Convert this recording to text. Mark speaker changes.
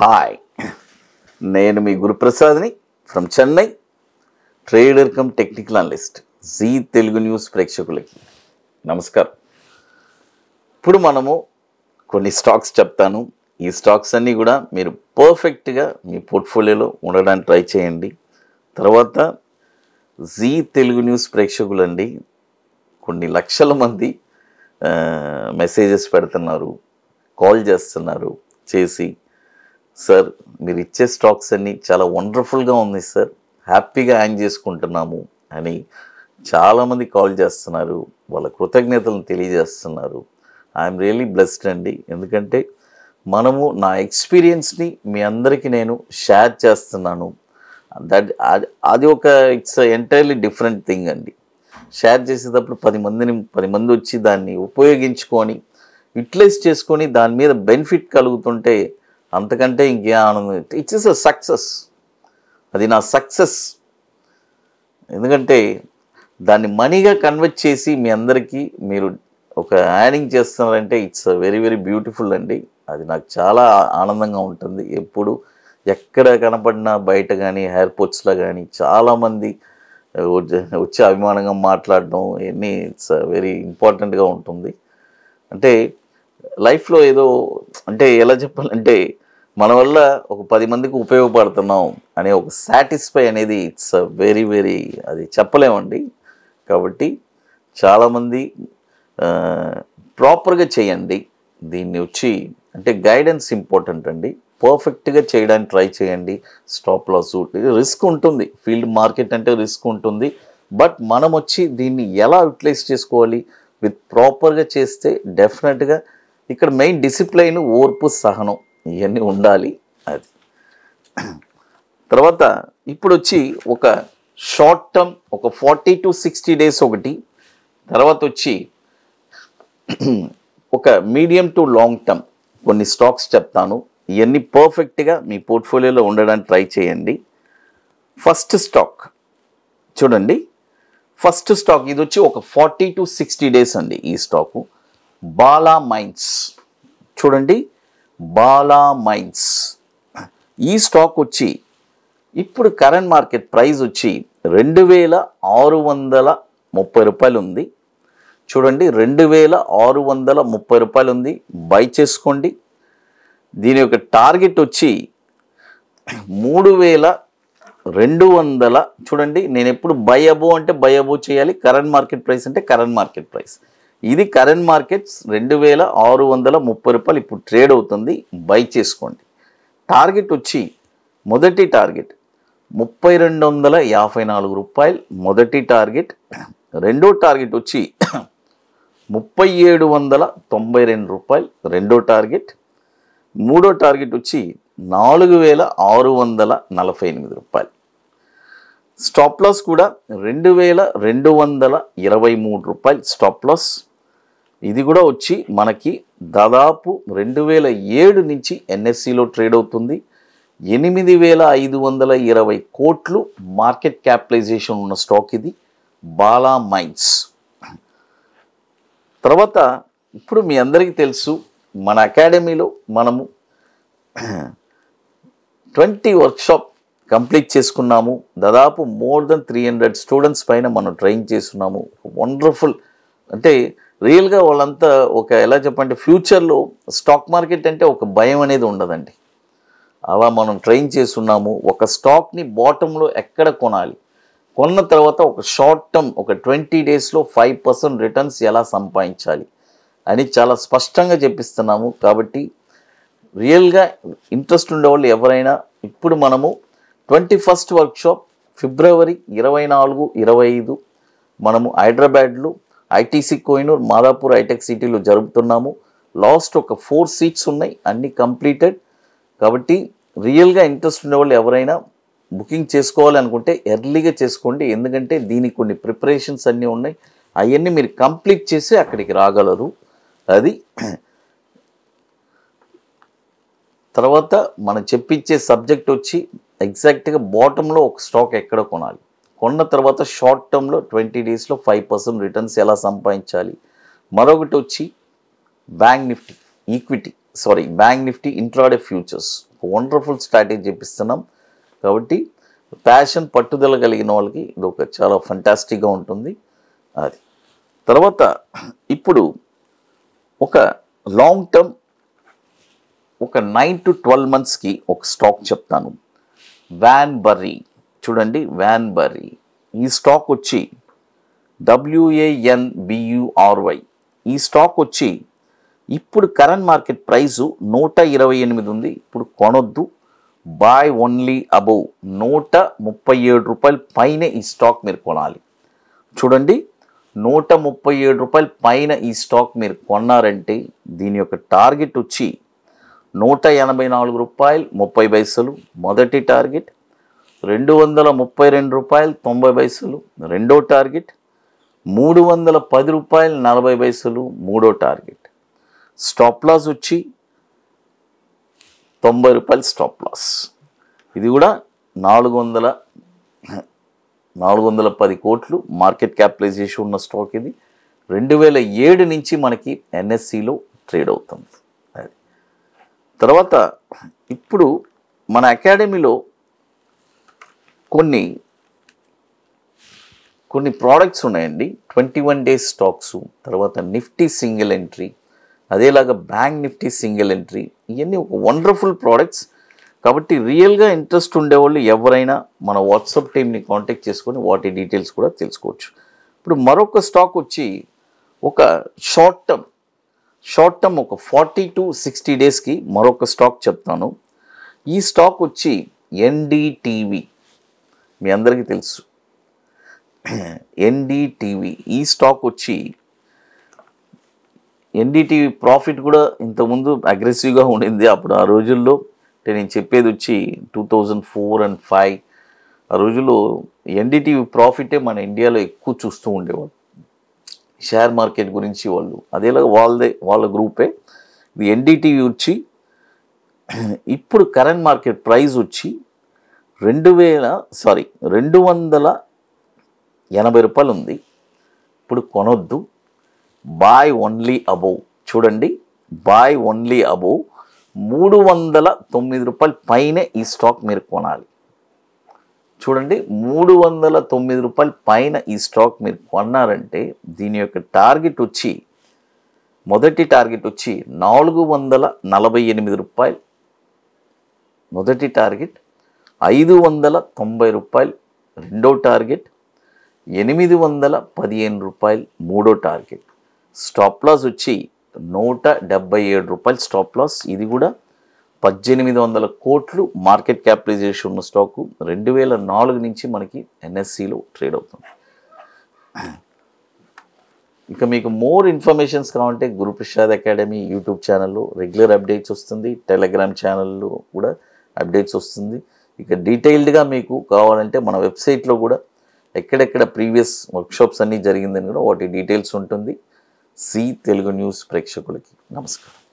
Speaker 1: hi నేను మీ గురుప్రసాద్ని from Chennai trader come technical analyst Zee Telugu news ప్రేక్షకులకి నమస్కారం ఇప్పుడు మనము కొన్ని స్టాక్స్ చెప్తాను ఈ స్టాక్స్ అన్నీ కూడా మీరు పర్ఫెక్ట్గా మీ పోర్ట్ఫోలియోలో ఉండడానికి ట్రై చేయండి తర్వాత జీ తెలుగు న్యూస్ ప్రేక్షకులండి కొన్ని లక్షల మంది మెసేజెస్ పెడుతున్నారు కాల్ చేస్తున్నారు చేసి సార్ మీరు ఇచ్చే స్టాక్స్ అన్నీ చాలా వండర్ఫుల్గా ఉంది సార్ హ్యాపీగా హ్యాంగ్ చేసుకుంటున్నాము అని చాలామంది కాల్ చేస్తున్నారు వాళ్ళ కృతజ్ఞతలను తెలియజేస్తున్నారు ఐఎమ్ రియలీ బ్లెస్డ్ అండి ఎందుకంటే మనము నా ఎక్స్పీరియన్స్ని మీ అందరికీ నేను షేర్ చేస్తున్నాను దట్ అది ఒక ఇట్స్ ఎంటైర్లీ డిఫరెంట్ థింగ్ అండి షేర్ చేసేటప్పుడు పది మందిని పది మంది వచ్చి దాన్ని ఉపయోగించుకొని యూటిలైజ్ చేసుకొని దాని మీద బెనిఫిట్ కలుగుతుంటే అంతకంటే ఇంకేం ఆనందం ఇట్ ఈస్ అ సక్సెస్ అది నా సక్సెస్ ఎందుకంటే దాన్ని మనీగా కన్వర్ట్ చేసి మీ అందరికీ మీరు ఒక యానింగ్ చేస్తున్నారంటే ఇట్స్ వెరీ వెరీ బ్యూటిఫుల్ అండి అది నాకు చాలా ఆనందంగా ఉంటుంది ఎప్పుడు ఎక్కడ కనపడినా బయట కానీ ఎయిర్పోర్ట్స్లో కానీ చాలామంది వచ్చే అభిమానంగా మాట్లాడడం ఇవన్నీ ఇట్స్ వెరీ ఇంపార్టెంట్గా ఉంటుంది అంటే లైఫ్లో ఏదో అంటే ఎలా చెప్పాలంటే మన వల్ల ఒక పది మందికి ఉపయోగపడుతున్నాం అనే ఒక సాటిస్ఫై అనేది ఇట్స్ వెరీ వెరీ అది చెప్పలేమండి కాబట్టి చాలామంది ప్రాపర్గా చేయండి దీన్ని వచ్చి అంటే గైడెన్స్ ఇంపార్టెంట్ అండి పర్ఫెక్ట్గా చేయడానికి ట్రై చేయండి స్టాప్ లాస్ రిస్క్ ఉంటుంది ఫీల్డ్ మార్కెట్ అంటే రిస్క్ ఉంటుంది బట్ మనం వచ్చి దీన్ని ఎలా యూటిలైజ్ చేసుకోవాలి విత్ ప్రాపర్గా చేస్తే డెఫినెట్గా ఇక్కడ మెయిన్ డిసిప్లైన్ ఓర్పు సహనం ఇవన్నీ ఉండాలి అది తర్వాత ఇప్పుడు వచ్చి ఒక షార్ట్ టర్మ్ ఒక ఫార్టీ టు సిక్స్టీ డేస్ ఒకటి తర్వాత వచ్చి ఒక మీడియం టు లాంగ్ టర్మ్ కొన్ని స్టాక్స్ చెప్తాను ఇవన్నీ పర్ఫెక్ట్గా మీ పోర్ట్ఫోలియోలో ఉండడానికి ట్రై చేయండి ఫస్ట్ స్టాక్ చూడండి ఫస్ట్ స్టాక్ ఇది వచ్చి ఒక ఫార్టీ టు సిక్స్టీ డేస్ అండి ఈ స్టాకు బాలా మైన్స్ చూడండి బాలా మైన్స్ ఈ స్టాక్ వచ్చి ఇప్పుడు కరెంట్ మార్కెట్ ప్రైస్ వచ్చి రెండు వేల ఆరు వందల ముప్పై రూపాయలు ఉంది చూడండి రెండు వేల ఆరు వందల ముప్పై రూపాయలు ఉంది బై చేసుకోండి దీని యొక్క టార్గెట్ వచ్చి మూడు వేల రెండు వందల చూడండి నేను ఎప్పుడు బై అబో అంటే బై అబో చేయాలి కరెంట్ మార్కెట్ ప్రైస్ అంటే కరెంట్ మార్కెట్ ప్రైస్ ఇది కరెంట్ మార్కెట్స్ రెండు వేల ఆరు వందల ముప్పై రూపాయలు ఇప్పుడు ట్రేడ్ అవుతుంది బై చేసుకోండి టార్గెట్ వచ్చి మొదటి టార్గెట్ ముప్పై రెండు వందల యాభై నాలుగు రూపాయలు మొదటి టార్గెట్ రెండో టార్గెట్ వచ్చి ముప్పై ఏడు వందల తొంభై రెండు రూపాయలు రెండో టార్గెట్ మూడో టార్గెట్ వచ్చి నాలుగు వేల ఆరు వందల నలభై ఎనిమిది రూపాయలు స్టాప్ లాస్ కూడా రెండు వేల రెండు వందల ఇరవై మూడు రూపాయలు స్టాప్ లాస్ ఇది కూడా వచ్చి మనకి దాదాపు రెండు వేల ఏడు నుంచి ఎన్ఎస్సిలో ట్రేడ్ అవుతుంది ఎనిమిది వేల ఐదు వందల ఇరవై కోట్లు మార్కెట్ క్యాపిటలైజేషన్ ఉన్న స్టాక్ ఇది బాలా మైన్స్ తర్వాత ఇప్పుడు మీ అందరికీ తెలుసు మన అకాడమీలో మనము ట్వంటీ వర్క్షాప్ కంప్లీట్ చేసుకున్నాము దాదాపు more than three hundred students పైన మనం ట్రైన్ చేస్తున్నాము వండర్ఫుల్ అంటే రియల్గా వాళ్ళంతా ఒక ఎలా చెప్పంటే ఫ్యూచర్లో స్టాక్ మార్కెట్ అంటే ఒక భయం అనేది ఉండదండి అలా మనం ట్రైన్ చేస్తున్నాము ఒక స్టాక్ని బాటంలో ఎక్కడ కొనాలి కొన్న తర్వాత ఒక షార్ట్ టర్మ్ ఒక ట్వంటీ డేస్లో ఫైవ్ పర్సెంట్ రిటర్న్స్ ఎలా సంపాదించాలి అని చాలా స్పష్టంగా చెప్పిస్తున్నాము కాబట్టి రియల్గా ఇంట్రెస్ట్ ఉండేవాళ్ళు ఎవరైనా ఇప్పుడు మనము ట్వంటీ ఫస్ట్ వర్క్షాప్ ఫిబ్రవరి ఇరవై నాలుగు ఇరవై ఐదు మనము హైదరాబాద్లో ఐటీసీ కోయినూర్ మాదాపూర్ ఐటెక్ సిటీలో జరుపుతున్నాము లాస్ట్ ఒక ఫోర్ సీట్స్ ఉన్నాయి అన్నీ కంప్లీటెడ్ కాబట్టి రియల్గా ఇంట్రెస్ట్ ఉండేవాళ్ళు ఎవరైనా బుకింగ్ చేసుకోవాలనుకుంటే ఎర్లీగా చేసుకోండి ఎందుకంటే దీనికి కొన్ని ప్రిపరేషన్స్ అన్నీ ఉన్నాయి అవన్నీ మీరు కంప్లీట్ చేసి అక్కడికి రాగలరు అది తర్వాత మనం చెప్పించే సబ్జెక్ట్ వచ్చి ఎగ్జాక్ట్గా బాటంలో ఒక స్టాక్ ఎక్కడ కొనాలి కొన్న తర్వాత షార్ట్ టర్మ్లో ట్వంటీ డేస్లో ఫైవ్ పర్సెంట్ రిటర్న్స్ ఎలా సంపాదించాలి మరొకటి వచ్చి bank Nifty equity sorry bank Nifty intraday futures wonderful strategy చెప్పిస్తున్నాం కాబట్టి ప్యాషన్ పట్టుదల కలిగిన వాళ్ళకి ఇది ఒక చాలా ఫంటాస్టిక్గా ఉంటుంది అది తర్వాత ఇప్పుడు ఒక లాంగ్ టర్మ్ ఒక నైన్ టు ట్వెల్వ్ మంత్స్కి ఒక స్టాక్ చెప్తాను వ్యాన్ బర్రీ చూడండి వ్యాన్ బరీ ఈ స్టాక్ వచ్చి డబ్ల్యూఏఎన్ ఈ స్టాక్ వచ్చి ఇప్పుడు కరెంట్ మార్కెట్ ప్రైజు నూట ఇరవై ఎనిమిది ఉంది ఇప్పుడు కొనొద్దు బాయ్ ఓన్లీ అబౌవ్ నూట ముప్పై ఏడు రూపాయలు పైన ఈ స్టాక్ మీరు కొనాలి చూడండి నూట ముప్పై ఏడు రూపాయలు పైన ఈ స్టాక్ మీరు కొన్నారంటే దీని యొక్క టార్గెట్ వచ్చి నూట ఎనభై నాలుగు రూపాయలు ముప్పై పైసలు మొదటి టార్గెట్ రెండు వందల ముప్పై రెండు రూపాయలు తొంభై పైసలు రెండో టార్గెట్ మూడు వందల పది రూపాయలు నలభై పైసలు మూడో టార్గెట్ స్టాప్ లాస్ వచ్చి తొంభై రూపాయలు స్టాప్ లాస్ ఇది కూడా నాలుగు వందల నాలుగు వందల పది కోట్లు మార్కెట్ క్యాపిటలైజేషన్ ఉన్న స్టాక్ ఇది రెండు వేల ఏడు నుంచి మనకి ఎన్ఎస్సిలో ట్రేడ్ అవుతుంది అది తర్వాత ఇప్పుడు మన అకాడమీలో కొన్ని కొన్ని ప్రోడక్ట్స్ ఉన్నాయండి ట్వంటీ వన్ డేస్ స్టాక్స్ తర్వాత నిఫ్టీ సింగిల్ ఎంట్రీ అదేలాగా బ్యాంక్ నిఫ్టీ సింగిల్ ఎంట్రీ ఇవన్నీ ఒక వండర్ఫుల్ ప్రోడక్ట్స్ కాబట్టి రియల్గా ఇంట్రెస్ట్ ఉండేవాళ్ళు ఎవరైనా మన వాట్సాప్ టీమ్ని కాంటాక్ట్ చేసుకొని వాటి డీటెయిల్స్ కూడా తెలుసుకోవచ్చు ఇప్పుడు మరొక స్టాక్ వచ్చి ఒక షార్ట్ టర్మ్ షార్ట్ టర్మ్ ఒక ఫార్టీ టు సిక్స్టీ డేస్కి మరొక స్టాక్ చెప్తాను ఈ స్టాక్ వచ్చి ఎన్డీటీవీ మీ అందరికీ తెలుసు ఎన్డీటీవీ ఈ స్టాక్ వచ్చి ఎన్డీటీవీ ప్రాఫిట్ కూడా ఇంతకుముందు అగ్రెసివ్గా ఉండింది అప్పుడు ఆ రోజుల్లో అంటే నేను చెప్పేది వచ్చి two thousand four and five ఆ రోజుల్లో ఎన్డీటీవీ ప్రాఫిటే మన ఇండియాలో ఎక్కువ చూస్తూ ఉండేవాళ్ళు షేర్ మార్కెట్ గురించి వాళ్ళు అదేలాగా వాళ్ళదే వాళ్ళ గ్రూపే ఇది ఎన్డీటీవీ వచ్చి ఇప్పుడు కరెంట్ మార్కెట్ ప్రైస్ వచ్చి రెండు వేల సారీ రెండు వందల ఎనభై రూపాయలు ఉంది ఇప్పుడు కొనొద్దు బాయ్ ఓన్లీ అబోవ్ చూడండి బాయ్ ఓన్లీ అబోవ్ మూడు వందల తొమ్మిది రూపాయల పైనే ఈ స్టాక్ మీరు కొనాలి చూడండి మూడు వందల తొమ్మిది రూపాయల పైన ఈ స్టాక్ మీరు కొన్నారంటే దీని యొక్క టార్గెట్ వచ్చి మొదటి టార్గెట్ వచ్చి నాలుగు వందల నలభై ఎనిమిది రూపాయలు మొదటి టార్గెట్ ఐదు వందల తొంభై రూపాయలు రెండో టార్గెట్ ఎనిమిది వందల పదిహేను రూపాయలు మూడో టార్గెట్ స్టాప్ లాస్ వచ్చి నూట డెబ్బై ఏడు రూపాయలు స్టాప్ లాస్ ఇది కూడా పద్దెనిమిది వందల కోట్లు మార్కెట్ క్యాపిటలైజేషన్ ఉన్న స్టాకు రెండు వేల నాలుగు నుంచి మనకి ఎన్ఎస్సిలో ట్రేడ్ అవుతుంది ఇక మీకు మోర్ ఇన్ఫర్మేషన్స్ కావాలంటే గురుప్రసాద్ అకాడమీ యూట్యూబ్ ఛానల్లో రెగ్యులర్ అప్డేట్స్ వస్తుంది టెలిగ్రామ్ ఛానల్లో కూడా అప్డేట్స్ వస్తుంది ఇక డీటెయిల్డ్గా మీకు కావాలంటే మన వెబ్సైట్లో కూడా ఎక్కడెక్కడ ప్రీవియస్ వర్క్షాప్స్ అన్నీ జరిగిందని కూడా వాటి డీటెయిల్స్ ఉంటుంది సి తెలుగు న్యూస్ ప్రేక్షకులకి నమస్కారం